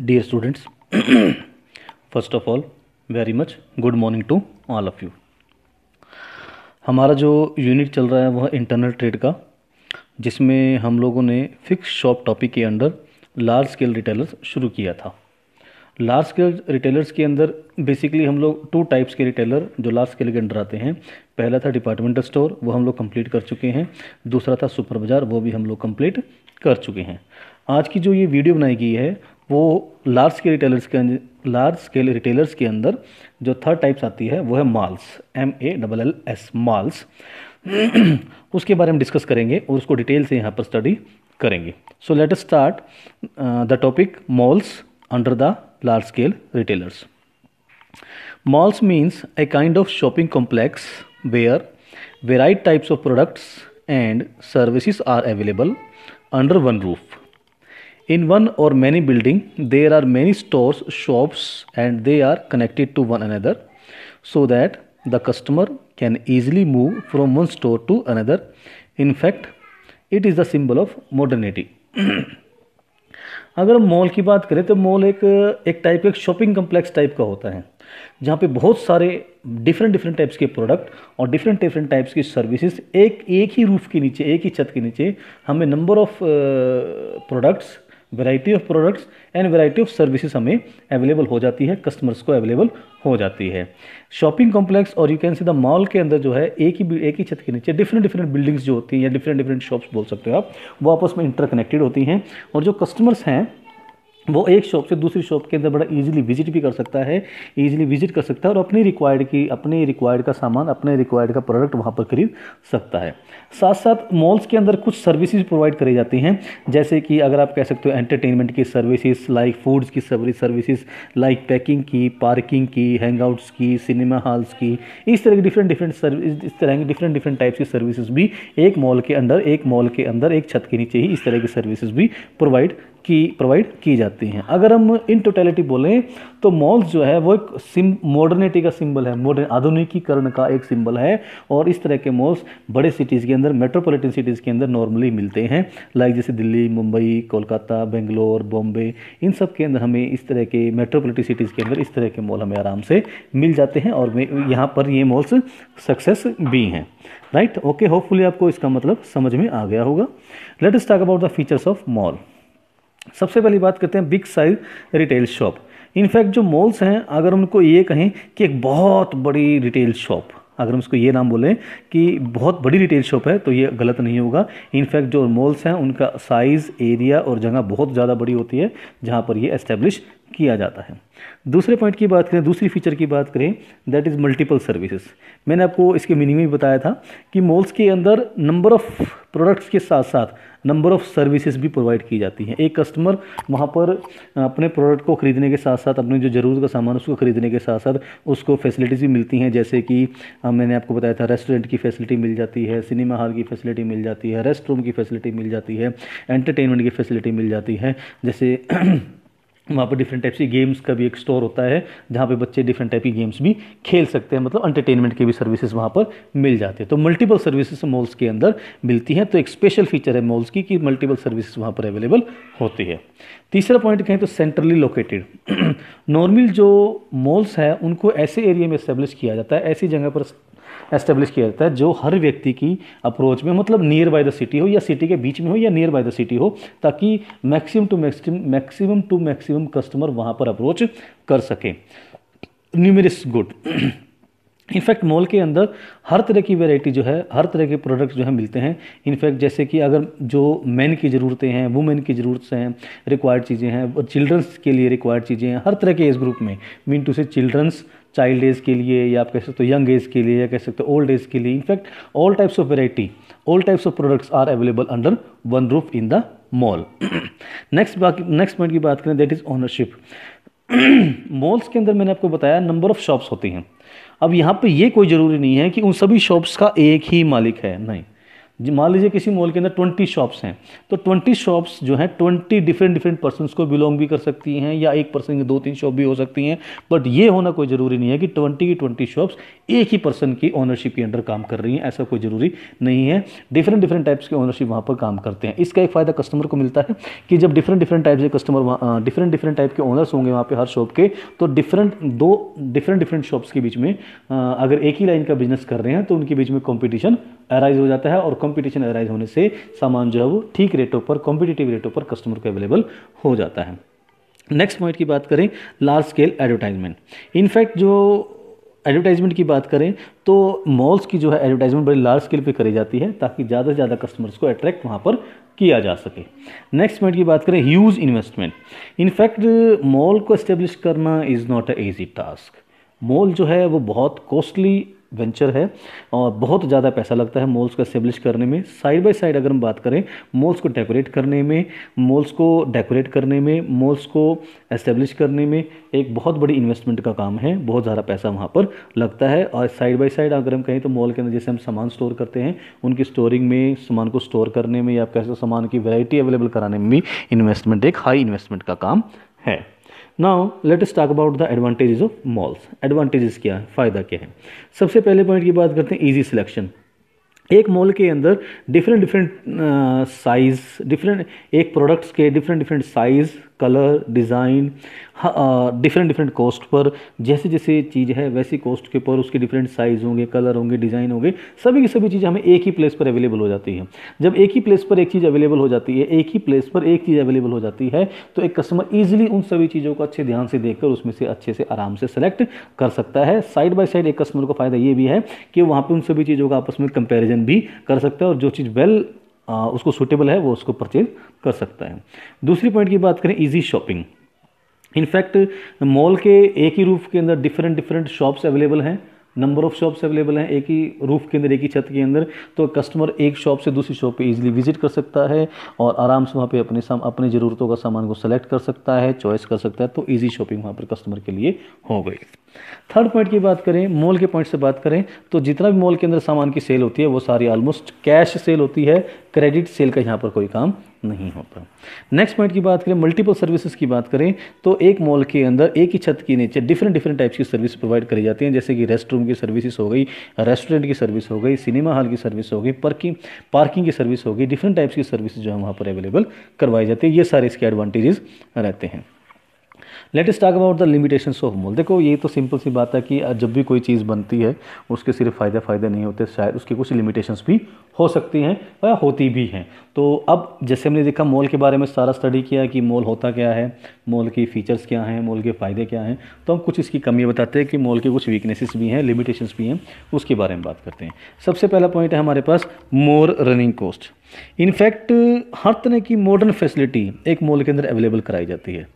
dear students first of all very much good morning to all of you हमारा जो unit चल रहा है वह इंटरनल ट्रेड का जिसमें हम लोगों ने फिक्स शॉप टॉपिक के अंडर लार्ज स्केल रिटेलर्स शुरू किया था लार्ज स्केल रिटेलर्स के अंदर बेसिकली हम लोग टू टाइप्स के रिटेलर जो लार्ज स्केल के अंडर आते हैं पहला था डिपार्टमेंटल स्टोर वो हम लोग कंप्लीट कर चुके हैं दूसरा था सुपर बाज़ार वो भी हम लोग कंप्लीट कर चुके हैं आज की जो ये वीडियो बनाई गई है वो लार्ज स्केल रिटेलर्स के लार्ज स्केल रिटेलर्स के अंदर जो थर्ड टाइप्स आती है वो है malls M A double L S malls उसके बारे में डिस्कस करेंगे और उसको डिटेल से यहाँ पर स्टडी करेंगे so let us start the topic malls under the large scale retailers malls means a kind of shopping complex where variety types of products and services are available under one roof in one और many building there are many stores shops and they are connected to one another so that the customer can easily move from one store to another in fact it is the symbol of modernity अगर हम mall की बात करें तो mall एक एक type एक shopping complex type का होता है जहाँ पे बहुत सारे डिफरेंट डिफरेंट टाइप्स के प्रोडक्ट और डिफरेंट डिफरेंट टाइप्स की सर्विसेज एक एक ही रूफ के नीचे एक ही छत के नीचे हमें number of products variety of products and variety of services हमें अवेलेबल हो जाती है कस्टमर्स को अवेलेबल हो जाती है शॉपिंग कॉम्प्लेक्स और you can see the mall के अंदर जो है एक ही एक ही छत के नीचे डिफरेंट डिफरेंट बिल्डिंग्स जो होती हैं या डिफरेंट डिफरेंट शॉप्स बोल सकते हो आप वो आपस में इंटरकनेक्टेड होती हैं और जो कस्टमर्स हैं वो एक शॉप से दूसरी शॉप के अंदर बड़ा इजीली विजिट भी कर सकता है इजीली विजिट कर सकता है और अपनी रिक्वायर्ड की अपने रिक्वायर्ड का सामान अपने रिक्वायर्ड का प्रोडक्ट वहाँ पर खरीद सकता है साथ साथ मॉल्स के अंदर कुछ सर्विसेज प्रोवाइड करी जाती हैं जैसे कि अगर आप कह सकते हो एंटरटेनमेंट की सर्विसेज लाइक फूड्स की सर्विसेज लाइक पैकिंग की पार्किंग की हैंगआउट्स की सिनेमा हॉल्स की इस तरह की डिफरेंट डिफरेंट सर्विस इस तरह की डिफरेंट डिफरेंट टाइप्स की सर्विसेज भी एक मॉल के अंदर एक मॉल के अंदर एक छत के नीचे ही इस तरह की सर्विसेज भी प्रोवाइड की प्रोवाइड की जाती हैं अगर हम इन टोटेलिटी बोलें तो मॉल्स जो है वो एक सिम मॉडर्निटी का सिंबल है मॉडर्न आधुनिकीकरण का एक सिंबल है और इस तरह के मॉल्स बड़े सिटीज़ के अंदर मेट्रोपॉलिटन सिटीज़ के अंदर नॉर्मली मिलते हैं लाइक जैसे दिल्ली मुंबई कोलकाता बेंगलोर बॉम्बे इन सब के अंदर हमें इस तरह के मेट्रोपोलिटन सिटीज़ के अंदर इस तरह के मॉल हमें आराम से मिल जाते हैं और यहाँ पर ये मॉल्स सक्सेस भी हैं राइट ओके होपफुली आपको इसका मतलब समझ में आ गया होगा let us talk about the features of mall सबसे पहली बात करते हैं big size retail shop in fact जो मॉल्स हैं अगर उनको ये कहें कि एक बहुत बड़ी रिटेल शॉप अगर हम उसको ये नाम बोलें कि बहुत बड़ी रिटेल शॉप है तो ये गलत नहीं होगा इनफैक्ट जो मॉल्स हैं उनका साइज़ एरिया और जगह बहुत ज़्यादा बड़ी होती है जहाँ पर ये इस्टेब्लिश किया जाता है दूसरे पॉइंट की बात करें दूसरी फीचर की बात करें दैट इज़ मल्टीपल सर्विसेज मैंने आपको इसके मीनिंग में बताया था कि मॉल्स के अंदर नंबर ऑफ़ प्रोडक्ट्स के साथ साथ नंबर ऑफ़ सर्विसेज भी प्रोवाइड की जाती हैं एक कस्टमर वहाँ पर अपने प्रोडक्ट को ख़रीदने के साथ साथ अपने जो ज़रूरत का सामान उसको ख़रीदने के साथ साथ उसको फैसिलिटीज़ भी मिलती हैं जैसे कि मैंने आपको बताया था रेस्टोरेंट की फैसिलिटी मिल जाती है सिनेमा हॉल की फैसिलिटी मिल जाती है रेस्ट रूम की फैसिलिटी मिल जाती है एंटरटेनमेंट की फैसिलिटी मिल जाती है जैसे वहाँ पर डिफरेंट टाइप्स की गेम्स का भी एक स्टोर होता है जहाँ पे बच्चे डिफरेंट टाइप की गेम्स भी खेल सकते हैं मतलब एंटरटेनमेंट के भी सर्विसेज वहाँ पर मिल जाती है तो मल्टीपल सर्विसेज मॉल्स के अंदर मिलती हैं तो एक स्पेशल फीचर है मॉल्स की कि मल्टीपल सर्विसेज वहाँ पर अवेलेबल होती है तीसरा पॉइंट कहें तो सेंट्रली लोकेटेड नॉर्मल जो मॉल्स हैं उनको ऐसे एरिया में इस्टेब्लिश किया जाता है ऐसी जगह पर एस्टेब्लिश किया जाता है जो हर व्यक्ति की अप्रोच में मतलब नियर बाय द सिटी हो या सिटी के बीच में हो या नियर बाय द सिटी हो ताकि maximum to maximum maximum to maximum customer वहाँ पर अप्रोच कर सकें न्यूमेरिस गुड इनफैक्ट मॉल के अंदर हर तरह की वैरायटी जो है हर तरह के प्रोडक्ट जो है मिलते हैं इनफैक्ट जैसे कि अगर जो मैन की ज़रूरतें हैं वुमेन की ज़रूरत हैं रिक्वायर्ड चीज़ें हैं और चिल्ड्रंस के लिए रिक्वायर्ड चीज़ें हैं हर तरह के एज ग्रुप में मीन टू से चिल्ड्रंस चाइल्ड एज के लिए या आप कह सकते हो यंग एज के लिए या कह सकते हो ओल्ड एज के लिए in fact all types of variety all types of products are available under one roof in the mall next बाकी नेक्स्ट पॉइंट की बात करें दैट इज़ ऑनरशिप मॉल्स के अंदर मैंने आपको बताया नंबर ऑफ़ शॉप्स होती हैं अब यहाँ पे ये कोई ज़रूरी नहीं है कि उन सभी शॉप्स का एक ही मालिक है नहीं मान लीजिए किसी मॉल के अंदर ट्वेंटी शॉप्स हैं तो ट्वेंटी शॉप्स जो हैं ट्वेंटी डिफरेंट डिफरेंट पर्सनस को बिलोंग भी कर सकती हैं या एक पर्सन की दो तीन शॉप भी हो सकती हैं बट ये होना कोई ज़रूरी नहीं है कि ट्वेंटी की ट्वेंटी शॉप्स एक ही पर्सन की ओनरशिप के अंडर काम कर रही हैं ऐसा कोई ज़रूरी नहीं है डिफरेंट डिफरेंट टाइप्स के ओनरशिप वहाँ पर काम करते हैं इसका एक फ़ायदा कस्टमर को मिलता है कि जब डिफरेंट डिफरेंट टाइप के कस्टमर डिफरेंट डिफरेंट टाइप के ओनर्स होंगे वहाँ पर हर शॉप के तो डिफरेंट दो डिफरेंट डिफरेंट शॉप्स के बीच में अगर एक ही लाइन का बिजनेस कर रहे हैं तो उनके बीच में कॉम्पिटिशन अराइज हो जाता है और कॉम्पिटिशन अराइज होने से सामान जो है वो ठीक रेटों पर कॉम्पिटिटिव रेटों पर कस्टमर को अवेलेबल हो जाता है नेक्स्ट पॉइंट की बात करें लार्ज स्केल एडवर्टाइजमेंट इनफैक्ट जो एडवर्टाइजमेंट की बात करें तो मॉल्स की जो है एडवर्टाइजमेंट बड़ी लार्ज स्केल पे करी जाती है ताकि ज़्यादा से ज़्यादा कस्टमर्स को अट्रैक्ट वहाँ पर किया जा सके नेक्स्ट पॉइंट की बात करें ह्यूज इन्वेस्टमेंट इनफैक्ट मॉल को इस्टेब्लिश करना is not a easy task mall जो है वो बहुत कॉस्टली वेंचर है और बहुत ज़्यादा पैसा लगता है मॉल्स को इस्टेब्लिश करने में साइड बाय साइड अगर हम बात करें मॉल्स को डेकोरेट करने में मॉल्स को डेकोरेट करने में मॉल्स को इस्टेब्लिश करने में एक बहुत बड़ी इन्वेस्टमेंट का काम है बहुत ज़्यादा पैसा वहाँ पर लगता है और साइड बाई साइड अगर हम कहें तो मॉल के अंदर जैसे हम सामान स्टोर करते हैं उनकी स्टोरिंग में सामान को स्टोर करने में या कैसे सामान की वेराइटी अवेलेबल कराने में भी इन्वेस्टमेंट एक हाई इन्वेस्टमेंट का काम है now let us talk about the advantages of malls advantages क्या है फ़ायदा क्या है सबसे पहले पॉइंट की बात करते हैं ईजी सिलेक्शन एक मॉल के अंदर डिफरेंट डिफरेंट साइज़ डिफरेंट एक प्रोडक्ट्स के different different size colour design different different cost पर जैसे जैसे चीज़ है वैसी कॉस्ट के ऊपर उसके डिफरेंट साइज़ होंगे कलर होंगे डिज़ाइन होंगे सभी की सभी चीज़ें हमें एक ही प्लेस पर अवेलेबल हो जाती है जब एक ही प्लेस पर एक चीज़ अवेलेबल हो जाती है एक ही प्लेस पर एक चीज़ अवेलेबल हो जाती है तो एक कस्टमर ईजिली उन सभी चीज़ों को अच्छे ध्यान से देखकर उसमें से अच्छे से आराम से सेलेक्ट कर सकता है साइड बाई साइड एक कस्टमर को फ़ायदा ये भी है कि वहाँ पर उन सभी चीज़ों का आपस में कंपेरिजन भी कर सकता है और जो चीज़ वेल उसको सूटेबल है वो उसको परचेज कर सकता है दूसरी पॉइंट की बात करें ईजी शॉपिंग इनफैक्ट मॉल के एक ही रूफ के अंदर डिफरेंट डिफरेंट शॉप्स अवेलेबल हैं नंबर ऑफ़ शॉप्स अवेलेबल हैं एक ही रूफ़ के अंदर एक ही छत के अंदर तो कस्टमर एक शॉप से दूसरी शॉप पे इजीली विजिट कर सकता है और आराम से वहाँ पे अपने साम अपनी ज़रूरतों का सामान को सेलेक्ट कर सकता है चॉइस कर सकता है तो ईजी शॉपिंग वहाँ पर कस्टमर के लिए हो गई थर्ड पॉइंट की बात करें मॉल के पॉइंट से बात करें तो जितना भी मॉल के अंदर सामान की सेल होती है वो सारी ऑलमोस्ट कैश सेल होती है क्रेडिट सेल का यहाँ पर कोई काम नहीं होता नेक्स्ट पॉइंट की बात करें मल्टीपल सर्विसेज की बात करें तो एक मॉल के अंदर एक ही छत के नीचे डिफरेंट डिफरेंट टाइप्स की सर्विस प्रोवाइड करी जाती हैं जैसे कि रेस्ट रूम की सर्विसेज हो गई रेस्टोरेंट की सर्विस हो गई सिनेमा हॉल की सर्विस हो गई पार्किंग पार्किंग की सर्विस हो गई डिफरेंट टाइप्स की सर्विस जो है वहाँ पर अवेलेबल करवाई जाती है ये सारे इसके एडवांटेजेस रहते हैं let's talk about the limitation of mall देखो ये तो सिंपल सी बात है कि जब भी कोई चीज़ बनती है उसके सिर्फ फ़ायदे फ़ायदे नहीं होते शायद उसकी कुछ लिमिटेशंस भी हो सकती हैं या होती भी हैं तो अब जैसे हमने देखा मोल के बारे में सारा स्टडी किया कि मोल होता क्या है मोल की फ़ीचर्स क्या हैं मोल के फ़ायदे क्या हैं तो हम कुछ इसकी कमी बताते हैं कि मोल के कुछ वीकनेसेस भी हैं लिमिटेशंस भी हैं उसके बारे में बात करते हैं सबसे पहला पॉइंट है हमारे पास मोर रनिंग कॉस्ट इनफैक्ट हर तरह की मॉडर्न फैसिलिटी एक मॉल के अंदर अवेलेबल कराई जाती है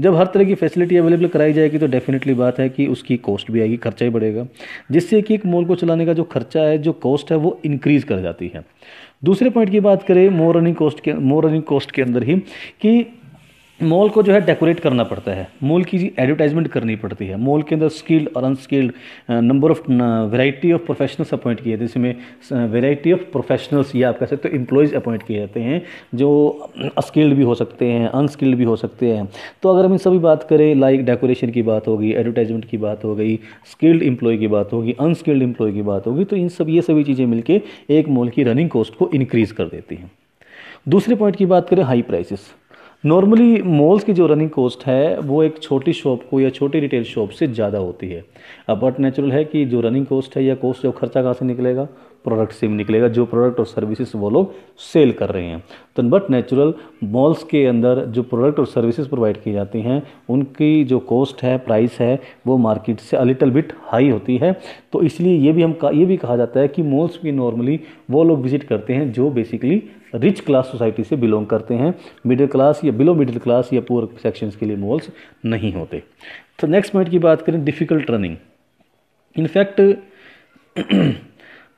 जब हर तरह की फैसिलिटी अवेलेबल कराई जाएगी तो डेफिनेटली बात है कि उसकी कॉस्ट भी आएगी खर्चा ही बढ़ेगा जिससे कि एक मॉल को चलाने का जो खर्चा है जो कॉस्ट है वो इंक्रीज़ कर जाती है दूसरे पॉइंट की बात करें मोर रनिंग कॉस्ट के मोर रनिंग कॉस्ट के अंदर ही कि मॉल को जो है डेकोरेट करना पड़ता है मॉल की एडवर्टाइजमेंट करनी पड़ती है मॉल के अंदर स्किल्ड और unskilled number of variety of professionals appoint किए जाते हैं जिसमें वैरायटी ऑफ प्रोफेशनल्स या आप कह सकते हो एम्प्लॉयज़ अपॉइंट किए जाते हैं जो स्किल्ड भी हो सकते हैं अनस्किल्ड भी हो सकते हैं तो अगर हम इन सभी बात करें लाइक डेकोरेशन की बात होगी एडवर्टाइजमेंट की बात हो गई स्किल्ड एम्प्लॉय की बात होगी अनस्किल्ड एम्प्लॉय की बात होगी तो इन सब ये सभी चीज़ें मिलकर एक मॉल की रनिंग कॉस्ट को इनक्रीज़ कर देती हैं दूसरे पॉइंट की बात करें हाई प्राइसेस नॉर्मली मॉल्स की जो रनिंग कॉस्ट है वो एक छोटी शॉप को या छोटी रिटेल शॉप से ज़्यादा होती है अब बट नेचुरल है कि जो रनिंग कॉस्ट है या कॉस्ट जो खर्चा कहाँ से निकलेगा प्रोडक्ट से भी निकलेगा जो प्रोडक्ट और सर्विसेज वो लोग सेल कर रहे हैं तो बट नेचुरल मॉल्स के अंदर जो प्रोडक्ट और सर्विसेज प्रोवाइड की जाती हैं उनकी जो कॉस्ट है प्राइस है वो मार्केट से अलिटल बिट हाई होती है तो इसलिए ये भी हम ये भी कहा जाता है कि मॉल्स भी नॉर्मली वो लोग विजिट करते हैं जो बेसिकली रिच क्लास सोसाइटी से बिलोंग करते हैं मिडिल क्लास या बिलो मिडिल क्लास या पुअर सेक्शन के लिए मॉल्स नहीं होते तो नेक्स्ट पॉइंट की बात करें difficult running in fact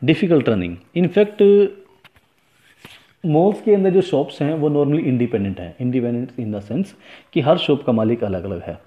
difficult running in fact malls के अंदर जो शॉप्स हैं वो नॉर्मली इंडिपेंडेंट हैं इंडिपेंडेंट इन द सेंस कि हर शॉप का मालिक अलग अलग है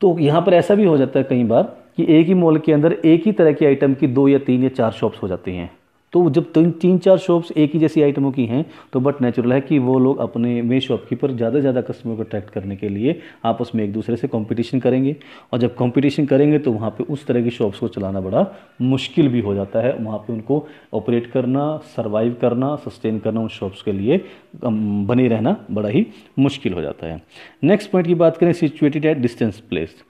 तो यहाँ पर ऐसा भी हो जाता है कई बार कि एक ही मॉल के अंदर एक ही तरह की आइटम की दो या तीन या चार शॉप्स हो जाती हैं तो जब तीन तो तीन चार शॉप्स एक ही जैसी आइटमों की हैं तो बट नेचुरल है कि वो लोग अपने में शॉपकीपर ज़्यादा से ज़्यादा कस्टमर को अट्रैक्ट करने के लिए आपस में एक दूसरे से कंपटीशन करेंगे और जब कंपटीशन करेंगे तो वहाँ पे उस तरह की शॉप्स को चलाना बड़ा मुश्किल भी हो जाता है वहाँ पर उनको ऑपरेट करना सर्वाइव करना सस्टेन करना उन शॉप्स के लिए बने रहना बड़ा ही मुश्किल हो जाता है नेक्स्ट पॉइंट की बात करें सिचुएटेड एट डिस्टेंस प्लेस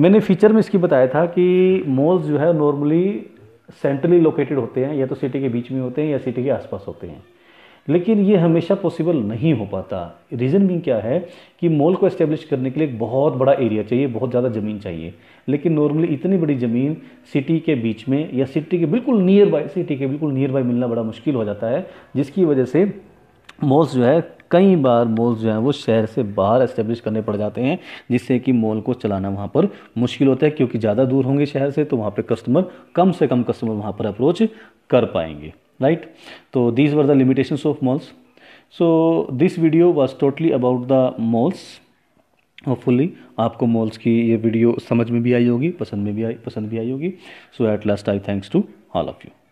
मैंने फीचर में इसकी बताया था कि मॉल्स जो है नॉर्मली सेंट्रली लोकेटेड होते हैं या तो सिटी के बीच में होते हैं या सिटी के आसपास होते हैं लेकिन ये हमेशा पॉसिबल नहीं हो पाता रीज़न भी क्या है कि मॉल को इस्टेब्लिश करने के लिए एक बहुत बड़ा एरिया चाहिए बहुत ज़्यादा ज़मीन चाहिए लेकिन नॉर्मली इतनी बड़ी ज़मीन सिटी के बीच में या सिटी के बिल्कुल नियर बाय सिटी के बिल्कुल नियर बाय मिलना बड़ा मुश्किल हो जाता है जिसकी वजह से मॉल्स जो है कई बार मॉल्स जो हैं वो शहर से बाहर इस्टेब्लिश करने पड़ जाते हैं जिससे कि मॉल को चलाना वहाँ पर मुश्किल होता है क्योंकि ज़्यादा दूर होंगे शहर से तो वहाँ पर कस्टमर कम से कम कस्टमर वहाँ पर अप्रोच कर पाएंगे राइट तो these were the limitations of malls so this video was totally about the malls hopefully आपको मॉल्स की ये वीडियो समझ में भी आई होगी पसंद में भी आई पसंद भी आई होगी so at last I thanks to all of you